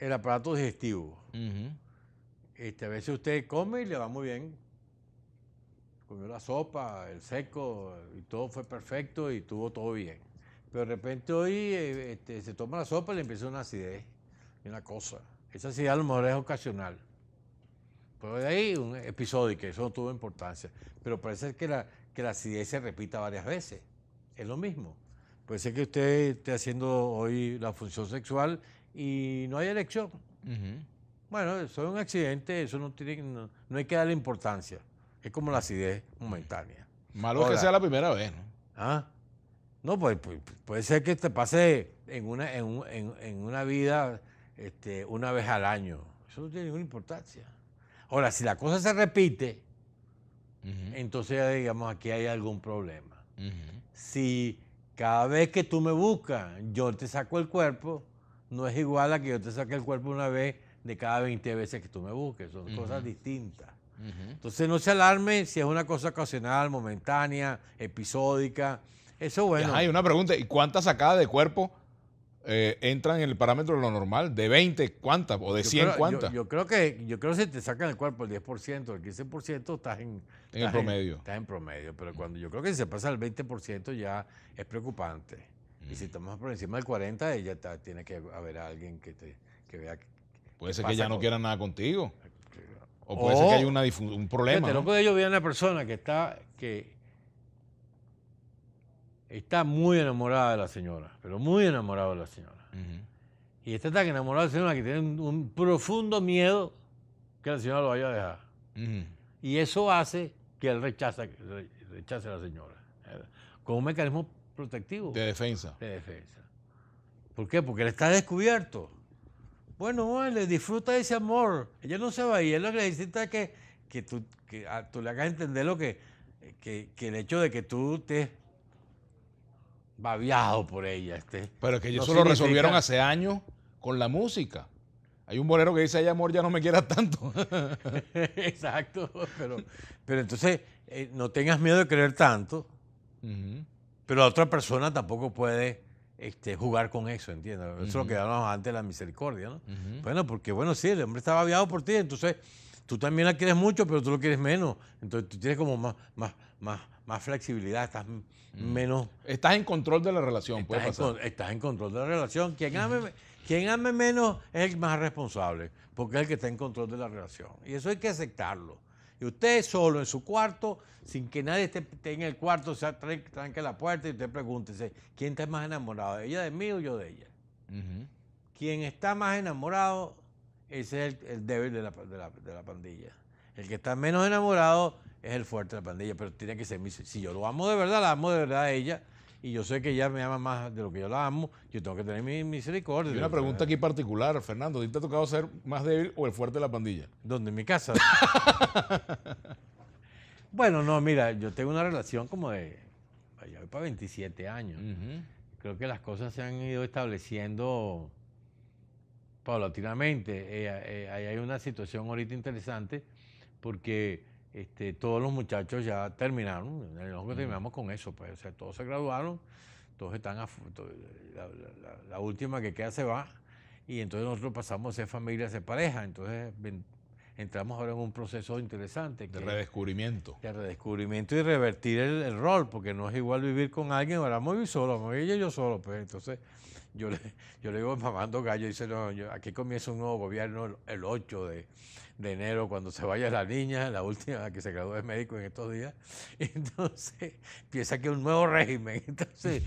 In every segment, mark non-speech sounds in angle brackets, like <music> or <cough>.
el aparato digestivo. este, a veces usted come y le va muy bien. Comió la sopa, el seco, y todo fue perfecto y tuvo todo bien. Pero de repente hoy eh, este, se toma la sopa y le empieza una acidez y una cosa. Esa acidez a lo mejor es ocasional. Pero de ahí un episodio que eso no tuvo importancia. Pero parece que la, que la acidez se repita varias veces. Es lo mismo. Puede ser que usted esté haciendo hoy la función sexual y no hay elección. Bueno, eso es un accidente, eso no tiene, no, hay que darle importancia. Es como la acidez momentánea. Malo que sea la primera vez, ¿no? ¿Ah? No, pues, puede ser que te pase en una, en, una vida este, una vez al año. Eso no tiene ninguna importancia. Ahora, si la cosa se repite, entonces digamos aquí hay algún problema. Si cada vez que tú me buscas, yo te saco el cuerpo, no es igual a que yo te saque el cuerpo una vez de cada 20 veces que tú me busques, son cosas distintas. Entonces no se alarme si es una cosa ocasional, momentánea, episódica. Eso bueno. Hay una pregunta, ¿y cuántas sacadas de cuerpo eh, entran en el parámetro de lo normal, de 20 cuántas o de 100 cuántas? Yo, creo que yo creo que si te sacan el cuerpo el 10%, el 15% estás en, promedio. en promedio, pero cuando yo creo que si se pasa el 20% ya es preocupante. Y si estamos por encima del 40, ya tiene que haber alguien que te que vea. puede ser que ya no quiera nada contigo. O puede ser que haya una un problema. ¿no? puede yo a una persona que está que está muy enamorada de la señora, pero muy enamorada de la señora. Y está tan enamorada de la señora que tiene un, profundo miedo que la señora lo vaya a dejar. Y eso hace que él rechaza, rechace a la señora, eh, con un mecanismo protectivo. De defensa. De defensa. ¿Por qué? Porque él está descubierto. Bueno, le disfruta ese amor. Ella no se va y Él lo que necesita es que, que, ah, tú, le hagas entender lo que, que, que el hecho de que tú te babiado por ella. Este, Pero que eso lo resolvieron hace años con la música. Hay un bolero que dice, ay amor, ya no me quieras tanto. <laughs> Exacto, pero, entonces eh, no tengas miedo de creer tanto, pero la otra persona tampoco puede este, jugar con eso, ¿entiendes? Eso es lo que hablábamos antes de la misericordia, ¿no? Bueno, porque bueno, sí, el hombre estaba aviado por ti, entonces tú también la quieres mucho, pero tú lo quieres menos, entonces tú tienes como más, más, más, flexibilidad, estás mm. menos... Estás en control de la relación, puede pasar. estás en control de la relación. Quien ame, quien ame menos es el más responsable, porque es el que está en control de la relación. Y eso hay que aceptarlo. Y usted solo en su cuarto, sin que nadie esté, en el cuarto, se tranque la puerta y usted pregúntese, ¿quién está más enamorado? ¿Ella de mí o yo de ella? Quien está más enamorado, ese es el, débil de la, de la pandilla. El que está menos enamorado es el fuerte de la pandilla, pero tiene que ser mi... Si yo lo amo de verdad, la amo de verdad a ella, y yo sé que ella me ama más de lo que yo la amo, yo tengo que tener mi misericordia. Y una pregunta aquí particular, Fernando, ¿a te ha tocado ser más débil o el fuerte de la pandilla? ¿Dónde? En mi casa. <laughs> bueno, no, mira, yo tengo una relación como de, ya voy para 27 años. Creo que las cosas se han ido estableciendo paulatinamente. Eh, eh, ahí hay una situación ahorita interesante porque este, todos los muchachos ya terminaron, nosotros terminamos con eso, pues, todos se graduaron, todos están, la, última que queda se va, y entonces nosotros pasamos a ser familia, a ser pareja, entonces entramos ahora en un proceso interesante. de redescubrimiento. De redescubrimiento y revertir el, rol, porque no es igual vivir con alguien, ahora vamos solo, vamos ella yo solo, pues entonces yo le, yo le digo mamando gallo, dice, no, yo, aquí comienza un nuevo gobierno el 8 de, enero, cuando se vaya la niña, la última que se graduó de médico en estos días. <laughs> Entonces, piensa que es un nuevo régimen. <laughs> Entonces,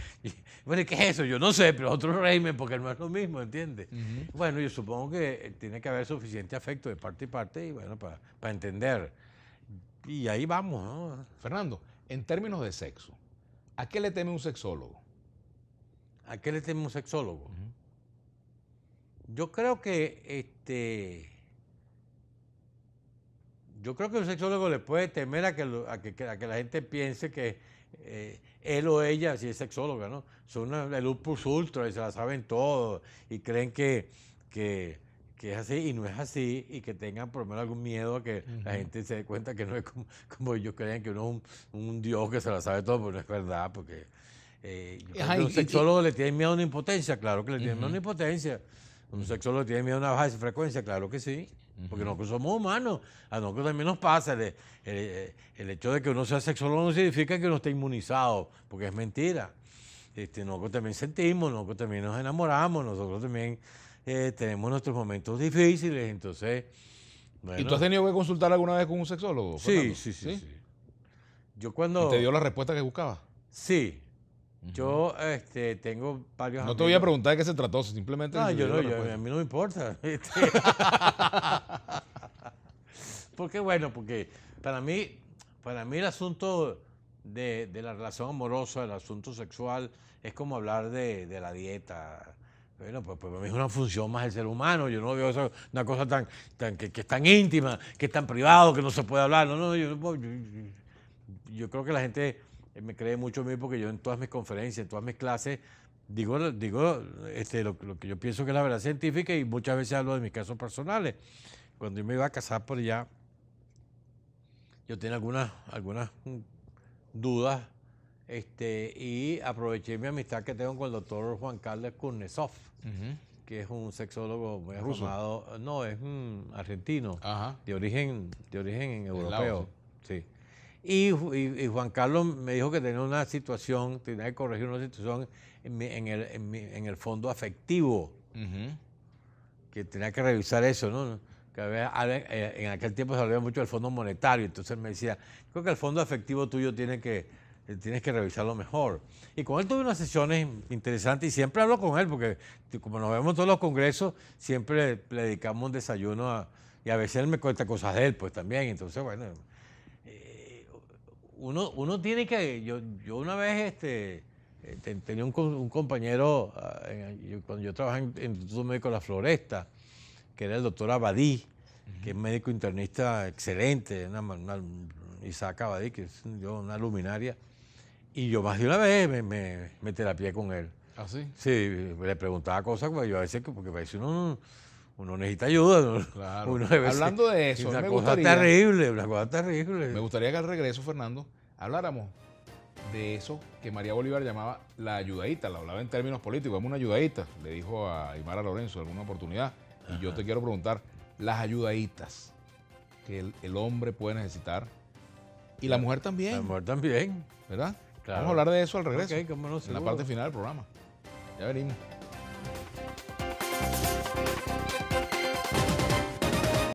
bueno, ¿qué es eso? Yo no sé, pero otro régimen, porque no es lo mismo, ¿entiendes? Bueno, yo supongo que eh, tiene que haber suficiente afecto de parte y parte, y bueno, para, para entender. Y ahí vamos, ¿no? Fernando, en términos de sexo, ¿a qué le teme un sexólogo? aquel le sexólogo. un sexólogo? Yo creo que este. Yo creo que un sexólogo le puede temer a que, a que, a que la gente piense que eh, él o ella, si es sexóloga, ¿no? Son el upus ultra y se la saben todo y creen que, que, es así y no es así y que tengan por lo menos algún miedo a que la gente se dé cuenta que no es como, ellos creen, que uno es un, un, dios que se la sabe todo, pero pues no es verdad, porque eh, un sexólogo le tiene miedo a una impotencia, claro que le tiene miedo a una impotencia. Un sexólogo tiene miedo a una baja de frecuencia, claro que sí. Porque nosotros somos humanos, a nosotros también nos pasa. Eh, el, hecho de que uno sea sexólogo no significa que uno esté inmunizado, porque es mentira. Este, nosotros también sentimos, nosotros también nos enamoramos, nosotros también eh, tenemos nuestros momentos difíciles, entonces... Bueno. ¿Y tú has tenido que consultar alguna vez con un sexólogo? Sí, sí, sí, Yo cuando... ¿Te dio la respuesta que buscaba. Sí, yo este, tengo varios. No te voy a preguntar de qué se trató, simplemente. No, yo no, a mí no me importa. <laughs> porque, bueno, porque para mí, para mí el asunto de, la relación amorosa, el asunto sexual, es como hablar de, la dieta. Bueno, pues, pues, para mí es una función más del ser humano. Yo no veo eso, una cosa tan, que, es tan íntima, que es tan privado, que no se puede hablar. No, no, yo, yo creo que la gente eh, me cree mucho a mí porque yo en todas mis conferencias, en todas mis clases, digo, digo este, lo, que yo pienso que es la verdad científica y muchas veces hablo de mis casos personales. Cuando yo me iba a casar por allá, yo tenía algunas, algunas mm, dudas este, y aproveché mi amistad que tengo con el doctor Juan Carlos Kurnesov, que es un sexólogo muy formado, no, es argentino, de origen, de origen europeo. sí. Y, Juan Carlos me dijo que tenía una situación, tenía que corregir una situación en, el, fondo afectivo, que tenía que revisar eso, ¿no? Eh, en aquel tiempo se hablaba mucho del fondo monetario, entonces me decía, creo que el fondo afectivo tuyo tiene que, eh, tienes que revisarlo mejor. Y con él tuve unas sesiones interesantes y siempre hablo con él, porque como nos vemos en todos los congresos, siempre le, dedicamos un desayuno y a veces él me cuenta cosas de él, pues también, entonces bueno uno, uno tiene que. Yo, yo una vez este, eh, tenía un, compañero, ah, cuando yo trabajaba en el Instituto Médico de la Floresta, que era el doctor Abadí, que es médico internista excelente, una, Isaac Abadí, que es una luminaria. Y yo más de una vez me, me, terapié con él. ¿Ah, sí? Sí, le preguntaba cosas, yo a veces, porque a veces uno uno necesita ayuda. ¿no? Claro. Hablando de eso, una me cosa gustaría, terrible, terrible. Me gustaría que al regreso, Fernando, habláramos de eso que María Bolívar llamaba la ayudadita, la hablaba en términos políticos, es una ayudadita, le dijo a Aymara Lorenzo en alguna oportunidad. Y yo te quiero preguntar, las ayudaditas que el, hombre puede necesitar y la mujer también. La mujer también. ¿Verdad? Vamos a hablar de eso al regreso, en la parte final del programa. Ya venimos.